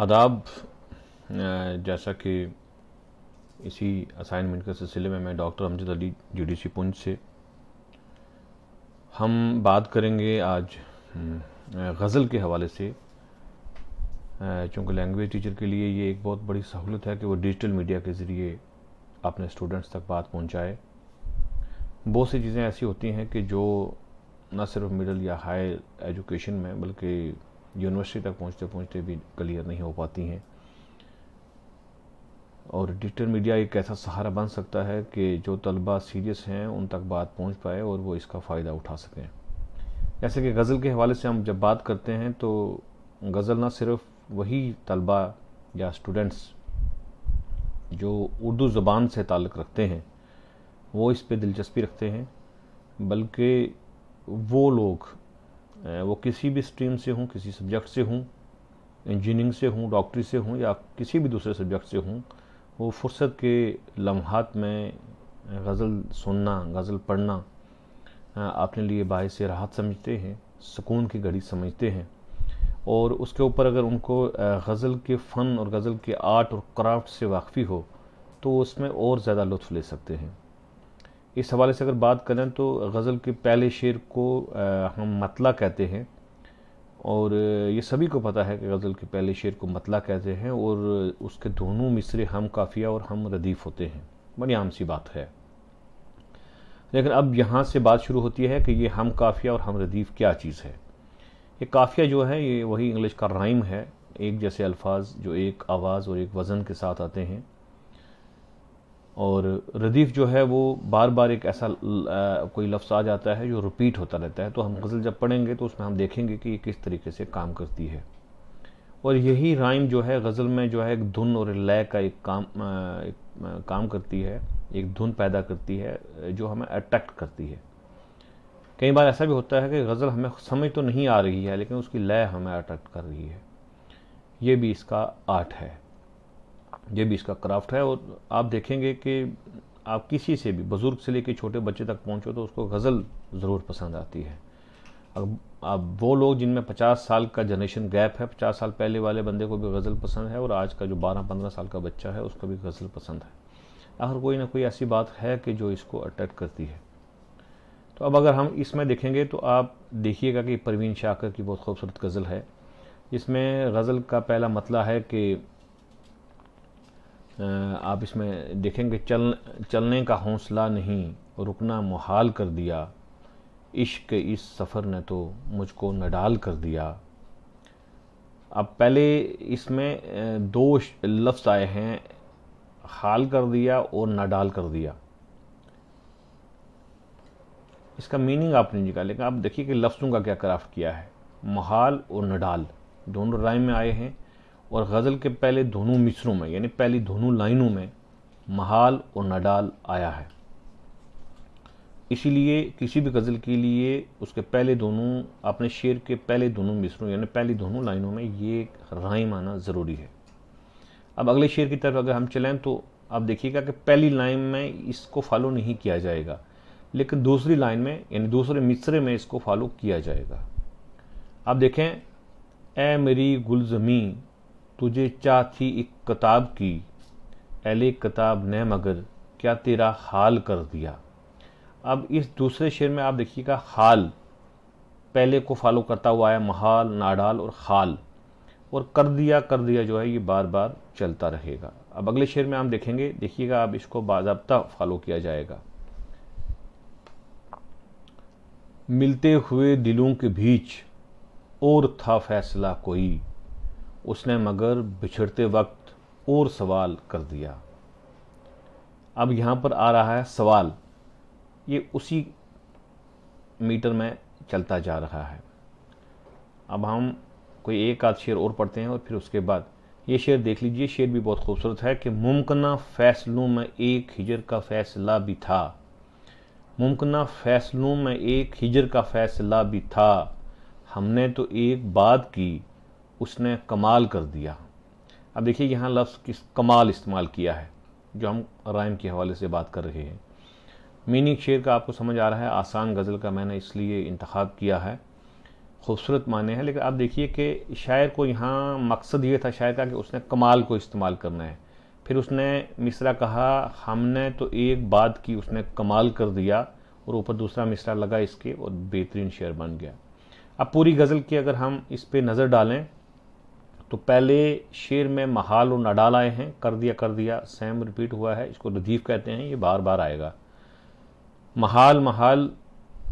आदाब जैसा कि इसी असाइनमेंट के सिलसिले में मैं डॉक्टर अमजद अली जुडिशी पुंज से हम बात करेंगे आज गज़ल के हवाले से चूँकि लैंग्वेज टीचर के लिए ये एक बहुत बड़ी सहूलत है कि वो डिजिटल मीडिया के ज़रिए अपने स्टूडेंट्स तक बात पहुँचाए बहुत सी चीज़ें ऐसी होती हैं कि जो न सिर्फ मिडल या हाई एजुकेशन में बल्कि यूनिवर्सिटी तक पहुंचते पहुंचते भी क्लियर नहीं हो पाती हैं और डिजिटल मीडिया एक ऐसा सहारा बन सकता है कि जो तलबा सीरियस हैं उन तक बात पहुंच पाए और वो इसका फ़ायदा उठा सकें जैसे कि गज़ल के हवाले से हम जब बात करते हैं तो गज़ल ना सिर्फ वही तलबा या स्टूडेंट्स जो उर्दू ज़बान से ताल्लुक़ रखते हैं वो इस पर दिलचस्पी रखते हैं बल्कि वो लोग वो किसी भी स्ट्रीम से हों किसी सब्जेक्ट से हों इंजीनियरिंग से हों डॉक्टरी से हों या किसी भी दूसरे सब्जेक्ट से हों वो फुर्सत के लम्हात में गज़ल सुनना गज़ल पढ़ना अपने लिए से राहत समझते हैं सुकून की घड़ी समझते हैं और उसके ऊपर अगर उनको गज़ल के फ़न और गज़ल के आर्ट और क्राफ्ट से वाकफ़ी हो तो उसमें और ज़्यादा लुत्फ़ ले सकते हैं इस हवाले से अगर बात करें तो गज़ल के पहले शेर को हम मतला कहते हैं और ये सभी को पता है कि गज़ल के पहले शेर को मतला कहते हैं और उसके दोनों मिसरे हम काफ़िया और हम रदीफ़ होते हैं बड़ी आम सी बात है लेकिन अब यहाँ से बात शुरू होती है कि ये हम काफ़िया और हम रदीफ़ क्या चीज़ है ये काफ़िया जो है ये वही इंग्लिश का राइम है एक जैसे अल्फाज जो एक आवाज़ और एक वज़न के साथ आते हैं और रदीफ़ जो है वो बार बार एक ऐसा कोई लफ्ज़ आ जाता है जो रिपीट होता रहता है तो हम गज़ल जब पढ़ेंगे तो उसमें हम देखेंगे कि ये किस तरीके से काम करती है और यही राइम जो है गज़ल में जो है एक धुन और लय का एक काम एक काम करती है एक धुन पैदा करती है जो हमें अट्रैक्ट करती है कई बार ऐसा भी होता है कि गज़ल हमें समझ तो नहीं आ रही है लेकिन उसकी लय हमें अट्रैक्ट कर रही है ये भी इसका आर्ट है ये भी इसका क्राफ्ट है और आप देखेंगे कि आप किसी से भी बुज़ुर्ग से लेकर छोटे बच्चे तक पहुँचो तो उसको गज़ल ज़रूर पसंद आती है अब आप वो लोग जिनमें पचास साल का जनरेशन गैप है पचास साल पहले वाले बंदे को भी गज़ल पसंद है और आज का जो बारह पंद्रह साल का बच्चा है उसको भी गज़ल पसंद है अगर कोई ना कोई ऐसी बात है कि जो इसको अट्रैक्ट करती है तो अब अगर हम इसमें देखेंगे तो आप देखिएगा कि परवीन शाकर की बहुत खूबसूरत गज़ल है इसमें गज़ल का पहला मतला है कि आप इसमें देखेंगे चल चलने का हौसला नहीं रुकना मुहाल कर दिया इश्क इस सफ़र ने तो मुझको नडाल कर दिया अब पहले इसमें दो लफ्ज़ आए हैं हाल कर दिया और नडाल कर दिया इसका मीनिंग आपने निकाले लेकिन आप देखिए कि लफ्ज़ों का क्या क्राफ्ट किया है महाल और नडाल दोनों राय में आए हैं और गज़ल के पहले दोनों मिसरों में यानी पहली दोनों लाइनों में महाल और नडाल आया है इसीलिए किसी भी गज़ल के लिए उसके पहले दोनों अपने शेर के पहले दोनों मिसरों यानी पहली दोनों लाइनों में ये राइम आना ज़रूरी है अब अगले शेर की तरफ अगर हम चलें तो आप देखिएगा कि पहली लाइन में इसको फॉलो नहीं किया जाएगा लेकिन दूसरी लाइन में यानी दूसरे मिसरे में इसको फॉलो किया जाएगा आप देखें ए मेरी गुलजमी तुझे चाह थी एक किताब की एले किताब ने मगर क्या तेरा हाल कर दिया अब इस दूसरे शेर में आप देखिएगा हाल पहले को फॉलो करता हुआ है महाल नाडाल और हाल और कर दिया कर दिया जो है ये बार बार चलता रहेगा अब अगले शेर में हम देखेंगे देखिएगा अब इसको बाजाबता फॉलो किया जाएगा मिलते हुए दिलों के बीच और था फैसला कोई उसने मगर बिछड़ते वक्त और सवाल कर दिया अब यहाँ पर आ रहा है सवाल ये उसी मीटर में चलता जा रहा है अब हम कोई एक आध शेर और पढ़ते हैं और फिर उसके बाद ये शेर देख लीजिए शेर भी बहुत खूबसूरत है कि मुमकिन फ़ैसलों में एक हिजर का फ़ैसला भी था मुमकिन फ़ैसलों में एक हिजर का फ़ैसला भी था हमने तो एक बात की उसने कमाल कर दिया अब देखिए यहाँ लफ्ज़ किस कमाल इस्तेमाल किया है जो हम राइम के हवाले से बात कर रहे हैं मीनिंग शेर का आपको समझ आ रहा है आसान गज़ल का मैंने इसलिए इंतखब किया है खूबसूरत माने हैं लेकिन आप देखिए कि शायर को यहाँ मकसद ये था शायर का कि उसने कमाल को इस्तेमाल करना है फिर उसने मिसरा कहा हमने तो एक बात की उसने कमाल कर दिया और ऊपर दूसरा मिसरा लगा इसके और बेहतरीन शेर बन गया अब पूरी गज़ल की अगर हम इस पर नज़र डालें तो पहले शेर में महाल और नडाल आए हैं कर दिया कर दिया सेम रिपीट हुआ है इसको रदीफ कहते हैं ये बार बार आएगा महाल महाल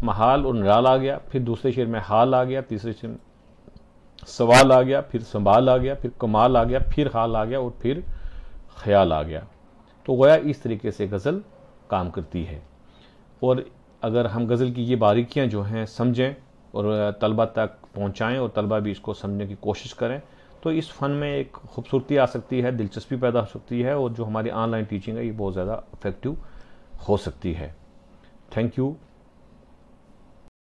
महाल और नडाल आ गया फिर दूसरे शेर में हाल आ गया तीसरे शेर में सवाल आ गया फिर संभाल आ गया फिर कमाल आ गया फिर हाल आ गया और फिर ख्याल आ गया तो गोया इस तरीके से गज़ल काम करती है और अगर हम गज़ल की ये बारीकियाँ जो हैं समझें और तलबा तक पहुँचाएँ और तलबा भी इसको समझने की कोशिश करें तो इस फ़न में एक खूबसूरती आ सकती है दिलचस्पी पैदा हो सकती है और जो हमारी ऑनलाइन टीचिंग है ये बहुत ज़्यादा इफेक्टिव हो सकती है थैंक यू